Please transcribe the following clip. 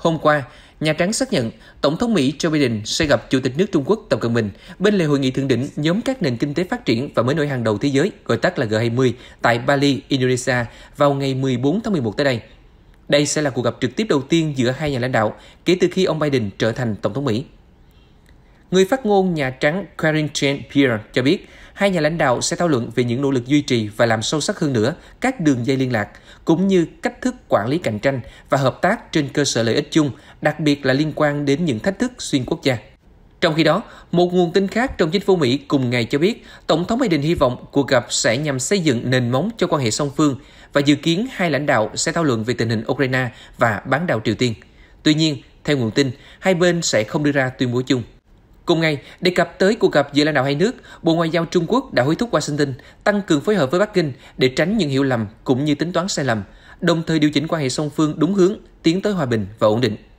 Hôm qua, Nhà Trắng xác nhận Tổng thống Mỹ Joe Biden sẽ gặp Chủ tịch nước Trung Quốc Tập Cận Bình bên lề hội nghị thượng đỉnh nhóm các nền kinh tế phát triển và mới nổi hàng đầu thế giới, gọi tắt là G20, tại Bali, Indonesia vào ngày 14 tháng 11 tới đây. Đây sẽ là cuộc gặp trực tiếp đầu tiên giữa hai nhà lãnh đạo kể từ khi ông Biden trở thành Tổng thống Mỹ. Người phát ngôn Nhà Trắng Karine Jean-Pierre cho biết, hai nhà lãnh đạo sẽ thảo luận về những nỗ lực duy trì và làm sâu sắc hơn nữa các đường dây liên lạc, cũng như cách thức quản lý cạnh tranh và hợp tác trên cơ sở lợi ích chung, đặc biệt là liên quan đến những thách thức xuyên quốc gia. Trong khi đó, một nguồn tin khác trong chính phủ Mỹ cùng ngày cho biết, Tổng thống Biden hy vọng cuộc gặp sẽ nhằm xây dựng nền móng cho quan hệ song phương và dự kiến hai lãnh đạo sẽ thảo luận về tình hình Ukraine và bán đảo Triều Tiên. Tuy nhiên, theo nguồn tin, hai bên sẽ không đưa ra tuyên bố chung. Cùng ngày, đề cập tới cuộc gặp giữa lãnh đạo hai nước, Bộ Ngoại giao Trung Quốc đã hối thúc Washington tăng cường phối hợp với Bắc Kinh để tránh những hiểu lầm cũng như tính toán sai lầm, đồng thời điều chỉnh quan hệ song phương đúng hướng, tiến tới hòa bình và ổn định.